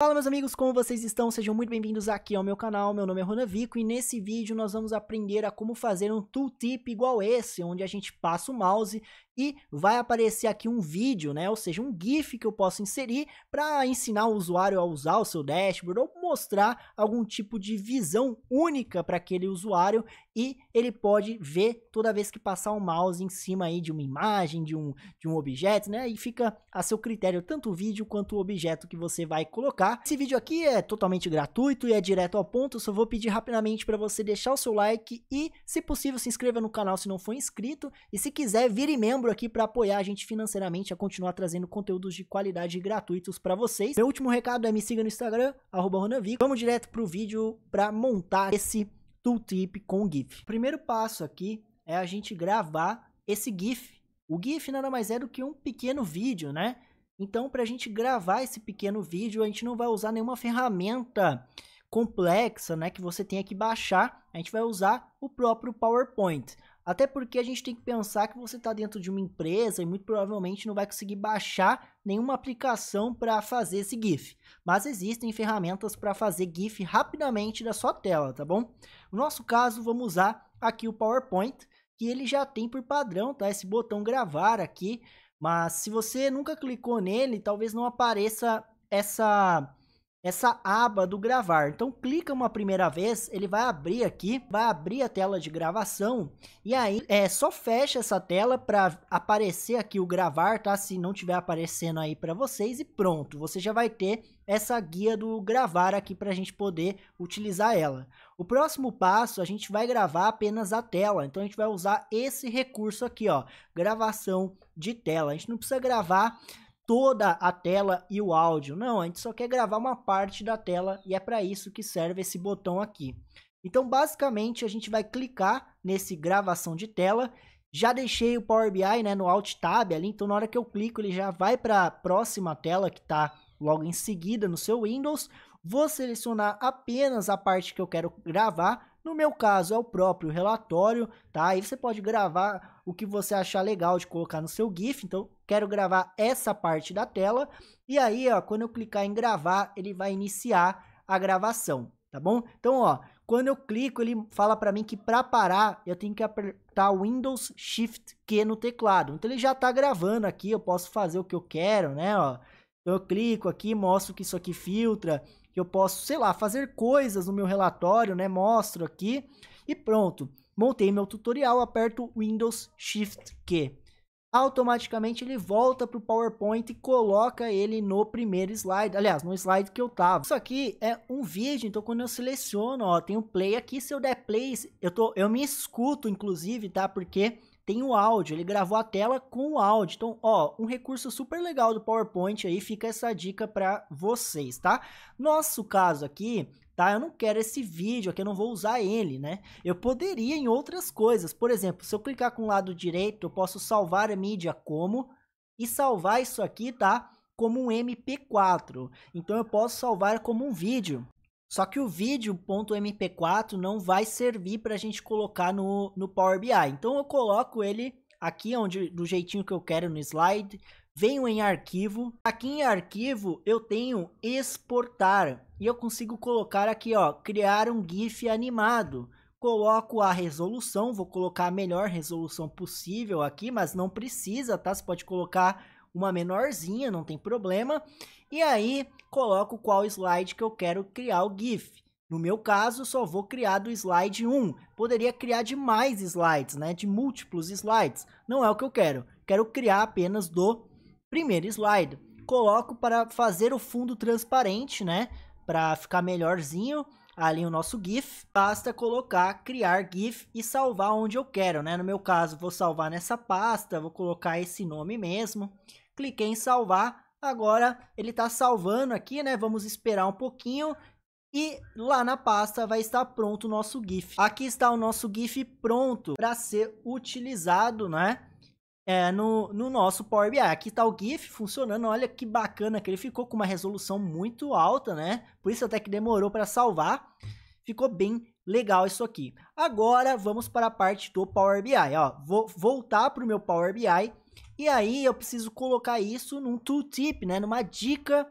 Fala meus amigos, como vocês estão? Sejam muito bem-vindos aqui ao meu canal, meu nome é Ronavico Vico e nesse vídeo nós vamos aprender a como fazer um tooltip igual esse, onde a gente passa o mouse e vai aparecer aqui um vídeo, né? Ou seja, um GIF que eu posso inserir para ensinar o usuário a usar o seu dashboard ou mostrar algum tipo de visão única para aquele usuário e ele pode ver toda vez que passar o um mouse em cima aí de uma imagem, de um, de um objeto, né? E fica a seu critério tanto o vídeo quanto o objeto que você vai colocar. Esse vídeo aqui é totalmente gratuito e é direto ao ponto, só vou pedir rapidamente para você deixar o seu like e, se possível, se inscreva no canal se não for inscrito e se quiser, vire membro membro aqui para apoiar a gente financeiramente a continuar trazendo conteúdos de qualidade gratuitos para vocês. Meu último recado é me siga no Instagram, arroba Vamos direto pro vídeo para montar esse tooltip com GIF. O primeiro passo aqui é a gente gravar esse GIF. O GIF nada mais é do que um pequeno vídeo, né? Então, para a gente gravar esse pequeno vídeo, a gente não vai usar nenhuma ferramenta complexa, né, que você tenha que baixar. A gente vai usar o próprio PowerPoint. Até porque a gente tem que pensar que você está dentro de uma empresa e muito provavelmente não vai conseguir baixar nenhuma aplicação para fazer esse GIF. Mas existem ferramentas para fazer GIF rapidamente da sua tela, tá bom? No nosso caso, vamos usar aqui o PowerPoint, que ele já tem por padrão, tá? Esse botão gravar aqui. Mas se você nunca clicou nele, talvez não apareça essa essa aba do gravar. Então clica uma primeira vez, ele vai abrir aqui, vai abrir a tela de gravação e aí é só fecha essa tela para aparecer aqui o gravar, tá? Se não tiver aparecendo aí para vocês e pronto, você já vai ter essa guia do gravar aqui para a gente poder utilizar ela. O próximo passo a gente vai gravar apenas a tela, então a gente vai usar esse recurso aqui, ó, gravação de tela. A gente não precisa gravar toda a tela e o áudio. Não, a gente só quer gravar uma parte da tela e é para isso que serve esse botão aqui. Então, basicamente, a gente vai clicar nesse gravação de tela. Já deixei o Power BI né, no Alt Tab ali, então na hora que eu clico ele já vai para a próxima tela que está logo em seguida no seu Windows. Vou selecionar apenas a parte que eu quero gravar, no meu caso é o próprio relatório, tá? Aí você pode gravar o que você achar legal de colocar no seu GIF. Então, quero gravar essa parte da tela. E aí, ó, quando eu clicar em gravar, ele vai iniciar a gravação, tá bom? Então, ó, quando eu clico, ele fala para mim que para parar, eu tenho que apertar Windows Shift Q no teclado. Então, ele já está gravando aqui, eu posso fazer o que eu quero, né, ó. Eu clico aqui, mostro que isso aqui filtra, que eu posso, sei lá, fazer coisas no meu relatório, né? Mostro aqui. E pronto, montei meu tutorial, aperto Windows Shift Q. Automaticamente ele volta para o PowerPoint e coloca ele no primeiro slide, aliás, no slide que eu tava. Isso aqui é um vídeo, então quando eu seleciono, ó, tem um play aqui, se eu der play, eu, tô, eu me escuto inclusive, tá? Porque tem o áudio, ele gravou a tela com o áudio. Então, ó, um recurso super legal do PowerPoint aí, fica essa dica para vocês, tá? Nosso caso aqui, tá? Eu não quero esse vídeo aqui, eu não vou usar ele, né? Eu poderia em outras coisas. Por exemplo, se eu clicar com o lado direito, eu posso salvar a mídia como e salvar isso aqui, tá? Como um MP4. Então eu posso salvar como um vídeo. Só que o vídeo.mp4 não vai servir para a gente colocar no, no Power BI. Então eu coloco ele aqui onde do jeitinho que eu quero no slide. Venho em arquivo. Aqui em arquivo eu tenho exportar e eu consigo colocar aqui, ó, criar um GIF animado. Coloco a resolução, vou colocar a melhor resolução possível aqui, mas não precisa, tá? Você pode colocar uma menorzinha, não tem problema. E aí coloco qual slide que eu quero criar o GIF. No meu caso, só vou criar do slide 1. Poderia criar de mais slides, né? De múltiplos slides. Não é o que eu quero. Quero criar apenas do primeiro slide. Coloco para fazer o fundo transparente, né? Para ficar melhorzinho ali o nosso GIF. Basta colocar criar GIF e salvar onde eu quero, né? No meu caso, vou salvar nessa pasta, vou colocar esse nome mesmo cliquei em salvar. Agora ele está salvando aqui, né? Vamos esperar um pouquinho e lá na pasta vai estar pronto o nosso GIF. Aqui está o nosso GIF pronto para ser utilizado, né? É, no, no nosso Power BI. Aqui está o GIF funcionando, olha que bacana que ele ficou com uma resolução muito alta, né? Por isso até que demorou para salvar. Ficou bem legal isso aqui. Agora vamos para a parte do Power BI, ó. Vou voltar para o meu Power BI e aí eu preciso colocar isso num tooltip, né? numa dica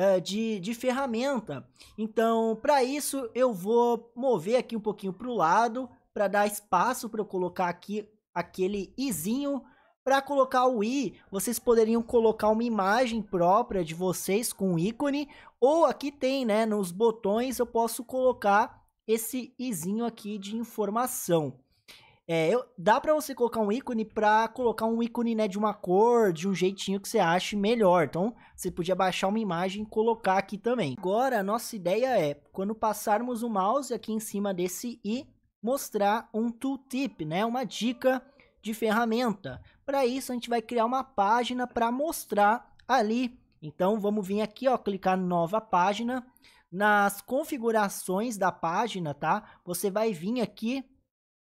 uh, de, de ferramenta. Então, para isso, eu vou mover aqui um pouquinho para o lado, para dar espaço para eu colocar aqui aquele izinho. Para colocar o i, vocês poderiam colocar uma imagem própria de vocês com um ícone, ou aqui tem, né, nos botões eu posso colocar esse izinho aqui de informação. É, eu, dá para você colocar um ícone para colocar um ícone né, de uma cor, de um jeitinho que você ache melhor. Então, você podia baixar uma imagem e colocar aqui também. Agora, a nossa ideia é, quando passarmos o mouse aqui em cima desse i, mostrar um tooltip, né, uma dica de ferramenta. Para isso, a gente vai criar uma página para mostrar ali. Então, vamos vir aqui, ó, clicar nova página. Nas configurações da página, tá? Você vai vir aqui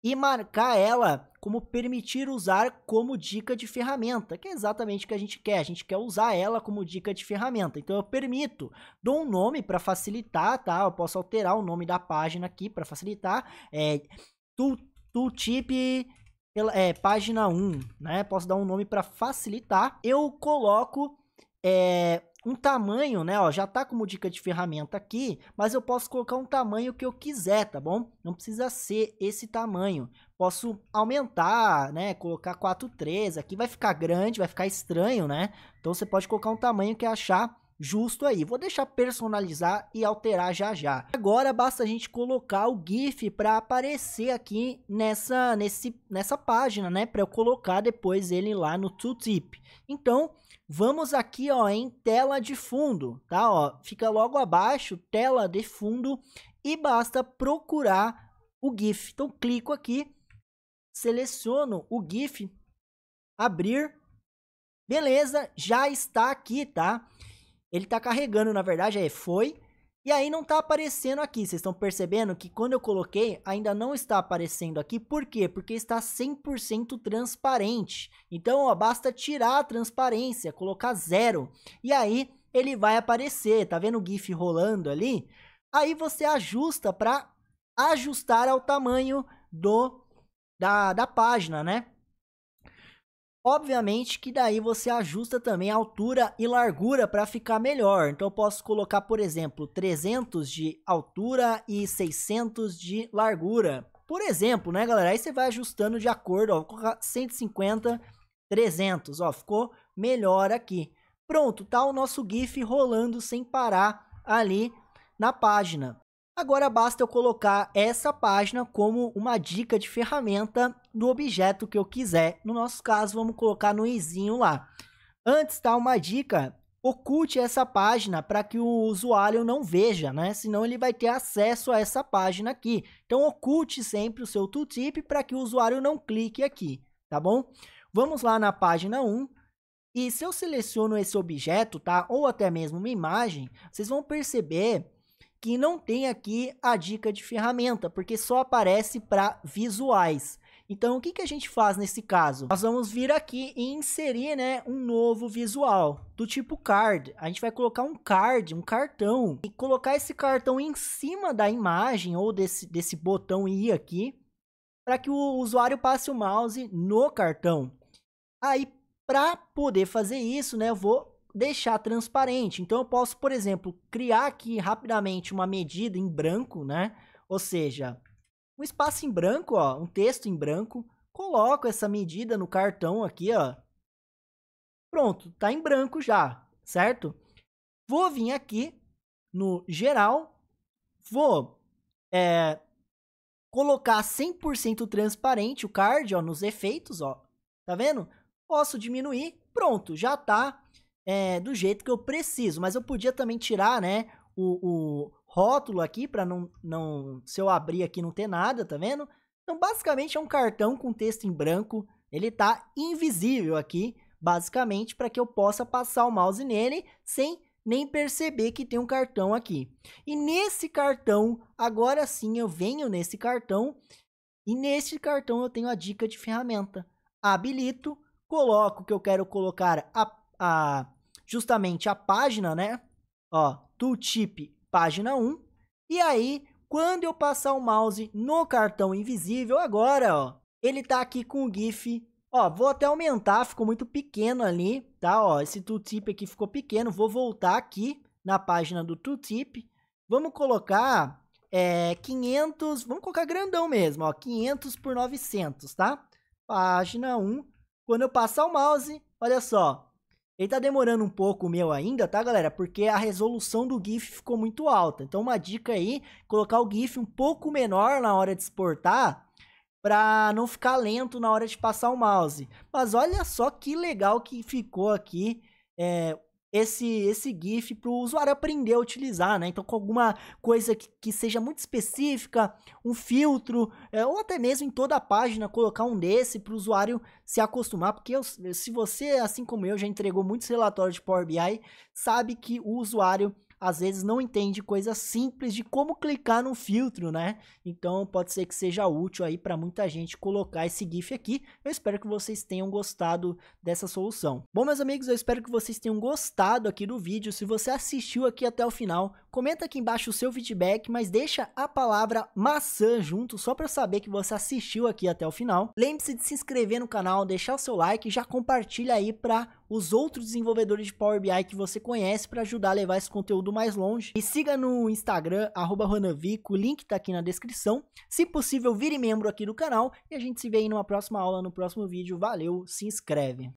e marcar ela como permitir usar como dica de ferramenta, que é exatamente o que a gente quer. A gente quer usar ela como dica de ferramenta. Então eu permito, dou um nome para facilitar, tá? Eu posso alterar o nome da página aqui para facilitar. É tooltip é, página 1, né? Posso dar um nome para facilitar. Eu coloco é, um tamanho, né? Ó, já tá como dica de ferramenta aqui, mas eu posso colocar um tamanho que eu quiser, tá bom? Não precisa ser esse tamanho. Posso aumentar, né? Colocar 3. aqui vai ficar grande, vai ficar estranho, né? Então você pode colocar um tamanho que achar justo aí. Vou deixar personalizar e alterar já já. Agora basta a gente colocar o GIF para aparecer aqui nessa, nesse, nessa página, né? Para eu colocar depois ele lá no tooltip. Então, vamos aqui ó, em tela de fundo, tá? Ó, fica logo abaixo, tela de fundo e basta procurar o GIF. Então, clico aqui, seleciono o GIF, abrir, beleza, já está aqui, tá? Ele tá carregando, na verdade, é foi. E aí não tá aparecendo aqui. Vocês estão percebendo que quando eu coloquei, ainda não está aparecendo aqui. Por quê? Porque está 100% transparente. Então, ó, basta tirar a transparência, colocar zero. E aí ele vai aparecer. Tá vendo o GIF rolando ali? Aí você ajusta para ajustar ao tamanho do da, da página, né? Obviamente que daí você ajusta também a altura e largura para ficar melhor. Então eu posso colocar, por exemplo, 300 de altura e 600 de largura. Por exemplo, né, galera? Aí você vai ajustando de acordo, ó, 150, 300, ó, ficou melhor aqui. Pronto, tá o nosso GIF rolando sem parar ali na página. Agora basta eu colocar essa página como uma dica de ferramenta do objeto que eu quiser. No nosso caso, vamos colocar no izinho lá. Antes, tá? Uma dica, oculte essa página para que o usuário não veja, né? Senão ele vai ter acesso a essa página aqui. Então, oculte sempre o seu tooltip para que o usuário não clique aqui, tá bom? Vamos lá na página 1, e se eu seleciono esse objeto, tá? Ou até mesmo uma imagem, vocês vão perceber que não tem aqui a dica de ferramenta, porque só aparece para visuais. Então, o que, que a gente faz nesse caso? Nós vamos vir aqui e inserir né, um novo visual do tipo card. A gente vai colocar um card, um cartão, e colocar esse cartão em cima da imagem ou desse, desse botão I aqui, para que o usuário passe o mouse no cartão. Aí, para poder fazer isso, né, eu vou deixar transparente. Então eu posso, por exemplo, criar aqui rapidamente uma medida em branco, né? Ou seja, um espaço em branco, ó, um texto em branco, coloco essa medida no cartão aqui, ó. Pronto, tá em branco já, certo? Vou vir aqui no geral, vou é, colocar 100% transparente o card, ó, nos efeitos, ó. Tá vendo? Posso diminuir, pronto, já tá é, do jeito que eu preciso. Mas eu podia também tirar, né, o, o rótulo aqui para não, não, se eu abrir aqui não ter nada, tá vendo? Então, basicamente é um cartão com texto em branco. Ele tá invisível aqui, basicamente para que eu possa passar o mouse nele sem nem perceber que tem um cartão aqui. E nesse cartão, agora sim eu venho nesse cartão e nesse cartão eu tenho a dica de ferramenta. Habilito, coloco que eu quero colocar a, a justamente a página, né? Ó, tooltip página 1. E aí, quando eu passar o mouse no cartão invisível, agora, ó, ele tá aqui com o GIF. Ó, vou até aumentar, ficou muito pequeno ali, tá? Ó, esse tooltip aqui ficou pequeno. Vou voltar aqui na página do tooltip. Vamos colocar é, 500, vamos colocar grandão mesmo, ó, 500 por 900, tá? Página 1. Quando eu passar o mouse, olha só, ele tá demorando um pouco o meu ainda, tá, galera? Porque a resolução do GIF ficou muito alta. Então, uma dica aí, colocar o GIF um pouco menor na hora de exportar, para não ficar lento na hora de passar o mouse. Mas olha só que legal que ficou aqui é, esse esse GIF para o usuário aprender a utilizar, né? Então, com alguma coisa que, que seja muito específica, um filtro, é, ou até mesmo em toda a página colocar um desse para o usuário se acostumar, porque eu, se você, assim como eu, já entregou muitos relatórios de Power BI, sabe que o usuário às vezes não entende coisas simples de como clicar no filtro, né? Então pode ser que seja útil aí para muita gente colocar esse GIF aqui. Eu espero que vocês tenham gostado dessa solução. Bom, meus amigos, eu espero que vocês tenham gostado aqui do vídeo. Se você assistiu aqui até o final, Comenta aqui embaixo o seu feedback, mas deixa a palavra maçã junto só para eu saber que você assistiu aqui até o final. Lembre-se de se inscrever no canal, deixar o seu like e já compartilha aí para os outros desenvolvedores de Power BI que você conhece para ajudar a levar esse conteúdo mais longe. E siga no Instagram, Ronavico, o link está aqui na descrição. Se possível, vire membro aqui do canal e a gente se vê aí numa próxima aula, no próximo vídeo. Valeu, se inscreve!